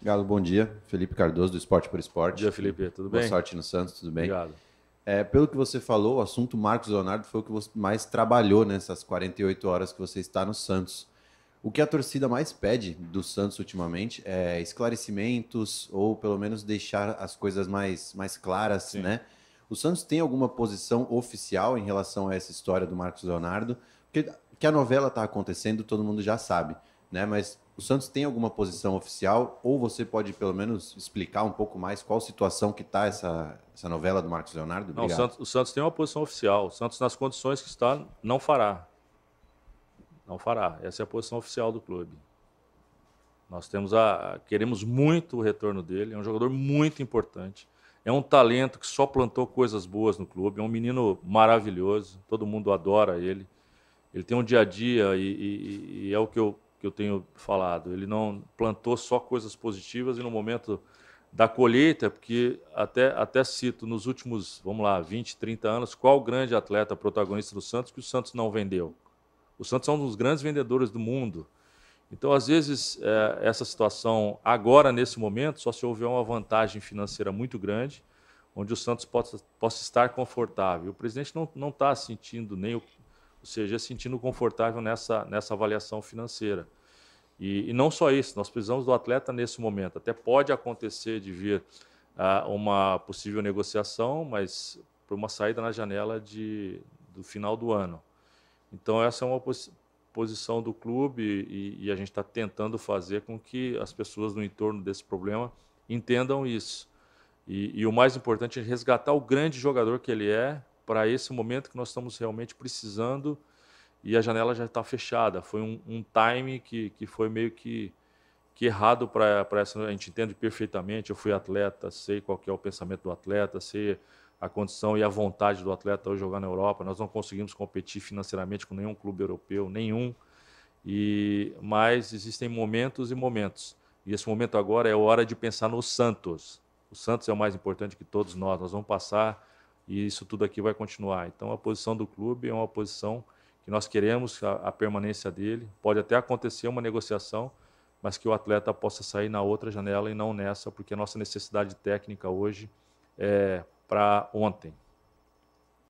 Galo, bom dia. Felipe Cardoso, do Esporte por Esporte. Bom dia, Felipe. Tudo bem? Boa sorte no Santos, tudo bem? Obrigado. É, pelo que você falou, o assunto Marcos Leonardo foi o que você mais trabalhou nessas 48 horas que você está no Santos. O que a torcida mais pede do Santos ultimamente é esclarecimentos ou pelo menos deixar as coisas mais, mais claras, Sim. né? O Santos tem alguma posição oficial em relação a essa história do Marcos Leonardo? Porque que a novela está acontecendo, todo mundo já sabe, né? Mas o Santos tem alguma posição oficial? Ou você pode, pelo menos, explicar um pouco mais qual situação que está essa, essa novela do Marcos Leonardo? Não, o, Santos, o, Santos, tem uma posição oficial. O Santos, nas condições que está, não fará. Não fará. Essa é a posição oficial do clube. Nós temos a, queremos muito o retorno dele. É um jogador muito importante. É um talento que só plantou coisas boas no clube. É um menino maravilhoso. Todo mundo adora ele. Ele tem um dia a dia e, e, e é o que eu que eu tenho falado. Ele não plantou só coisas positivas e no momento da colheita, porque até, até cito nos últimos, vamos lá, 20, 30 anos, qual grande atleta protagonista do Santos que o Santos não vendeu? O Santos é um dos grandes vendedores do mundo. Então, às vezes, é, essa situação, agora, nesse momento, só se houver uma vantagem financeira muito grande, onde o Santos possa, possa estar confortável. O presidente não está sentindo, nem o ou seja, sentindo confortável nessa, nessa avaliação financeira. E, e, não só isso, nós precisamos do atleta nesse momento. Até pode acontecer de vir ah, uma possível negociação, mas para uma saída na janela de, do final do ano. Então, essa é uma posição do clube e, e a gente está tentando fazer com que as pessoas no entorno desse problema entendam isso. E, e o mais importante é resgatar o grande jogador que ele é para esse momento que nós estamos realmente precisando e a janela já está fechada. Foi um, um time que, que foi meio que, que errado para essa. A gente entende perfeitamente. Eu fui atleta, sei qual é o pensamento do atleta, sei a condição e a vontade do atleta hoje jogar na Europa. Nós não conseguimos competir financeiramente com nenhum clube europeu, nenhum. E mas existem momentos e momentos. E esse momento agora é hora de pensar no Santos. O Santos é o mais importante que todos nós. Nós vamos passar e isso tudo aqui vai continuar. Então, a posição do clube é uma posição que nós queremos a, a permanência dele. Pode até acontecer uma negociação, mas que o atleta possa sair na outra janela e não nessa, porque a nossa necessidade técnica hoje é para ontem.